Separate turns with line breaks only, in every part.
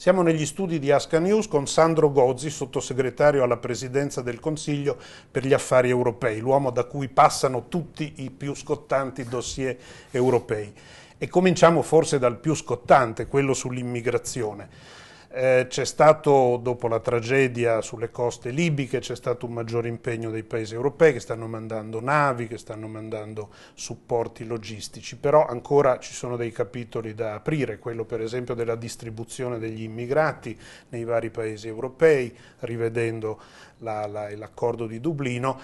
Siamo negli studi di Asca News con Sandro Gozzi, sottosegretario alla Presidenza del Consiglio per gli affari europei, l'uomo da cui passano tutti i più scottanti dossier europei. E cominciamo forse dal più scottante, quello sull'immigrazione. Eh, c'è stato, dopo la tragedia sulle coste libiche, c'è stato un maggiore impegno dei paesi europei che stanno mandando navi, che stanno mandando supporti logistici, però ancora ci sono dei capitoli da aprire, quello per esempio della distribuzione degli immigrati nei vari paesi europei, rivedendo l'accordo la, la, di Dublino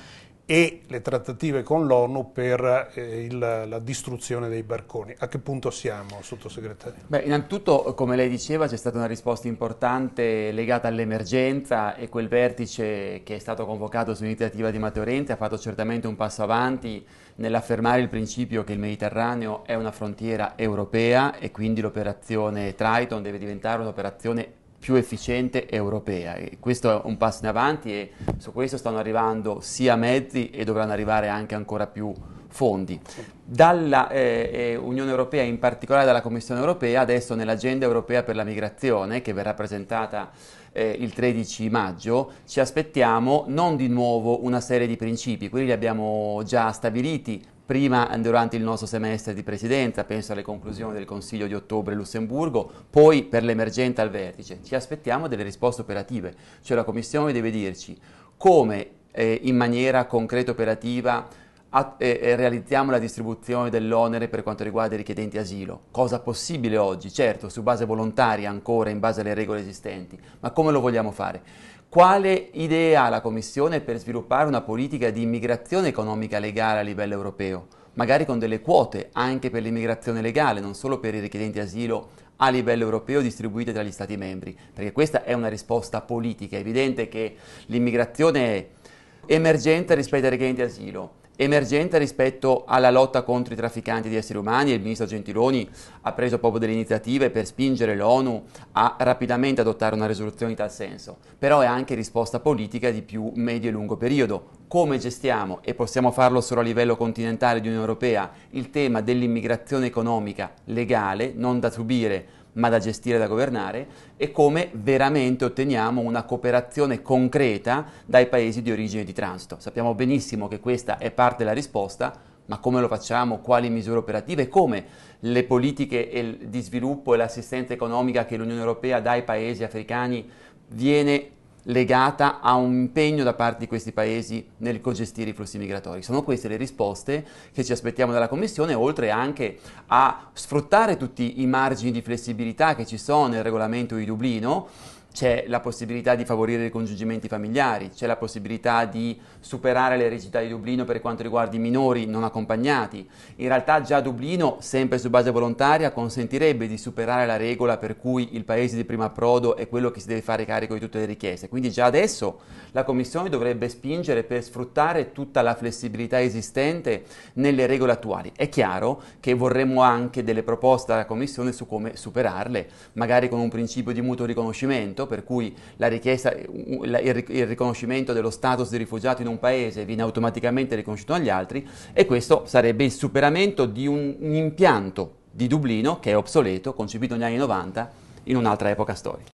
e le trattative con l'ONU per eh, il, la distruzione dei barconi. A che punto siamo, sottosegretario?
Beh, innanzitutto, come lei diceva, c'è stata una risposta importante legata all'emergenza e quel vertice che è stato convocato su iniziativa di Matteo Renzi ha fatto certamente un passo avanti nell'affermare il principio che il Mediterraneo è una frontiera europea e quindi l'operazione Triton deve diventare un'operazione più efficiente europea. E questo è un passo in avanti e su questo stanno arrivando sia mezzi e dovranno arrivare anche ancora più fondi. Dalla eh, eh Unione Europea, in particolare dalla Commissione Europea, adesso nell'Agenda Europea per la Migrazione, che verrà presentata eh, il 13 maggio, ci aspettiamo non di nuovo una serie di principi, quelli li abbiamo già stabiliti, prima durante il nostro semestre di presidenza, penso alle conclusioni del Consiglio di ottobre Lussemburgo, poi per l'emergenza al vertice. Ci aspettiamo delle risposte operative, cioè la Commissione deve dirci come eh, in maniera concreta e operativa a, realizziamo la distribuzione dell'onere per quanto riguarda i richiedenti asilo, cosa possibile oggi, certo, su base volontaria ancora, in base alle regole esistenti, ma come lo vogliamo fare? Quale idea ha la Commissione per sviluppare una politica di immigrazione economica legale a livello europeo? Magari con delle quote anche per l'immigrazione legale, non solo per i richiedenti asilo a livello europeo distribuite tra gli Stati membri, perché questa è una risposta politica. È evidente che l'immigrazione è emergente rispetto ai richiedenti asilo emergente rispetto alla lotta contro i trafficanti di esseri umani. Il ministro Gentiloni ha preso proprio delle iniziative per spingere l'ONU a rapidamente adottare una risoluzione in tal senso, però è anche risposta politica di più medio e lungo periodo. Come gestiamo, e possiamo farlo solo a livello continentale di Unione Europea, il tema dell'immigrazione economica legale, non da subire, ma da gestire e da governare, e come veramente otteniamo una cooperazione concreta dai paesi di origine e di transito. Sappiamo benissimo che questa è parte della risposta, ma come lo facciamo, quali misure operative e come le politiche di sviluppo e l'assistenza economica che l'Unione Europea dà ai paesi africani viene legata a un impegno da parte di questi paesi nel cogestire i flussi migratori. Sono queste le risposte che ci aspettiamo dalla Commissione, oltre anche a sfruttare tutti i margini di flessibilità che ci sono nel regolamento di Dublino c'è la possibilità di favorire i congiungimenti familiari, c'è la possibilità di superare le recità di Dublino per quanto riguarda i minori non accompagnati. In realtà già Dublino, sempre su base volontaria, consentirebbe di superare la regola per cui il paese di primo approdo è quello che si deve fare carico di tutte le richieste. Quindi già adesso la Commissione dovrebbe spingere per sfruttare tutta la flessibilità esistente nelle regole attuali. È chiaro che vorremmo anche delle proposte alla Commissione su come superarle, magari con un principio di mutuo riconoscimento per cui il, il riconoscimento dello status di rifugiato in un paese viene automaticamente riconosciuto agli altri e questo sarebbe il superamento di un, un impianto di Dublino che è obsoleto, concepito negli anni 90, in un'altra epoca storica.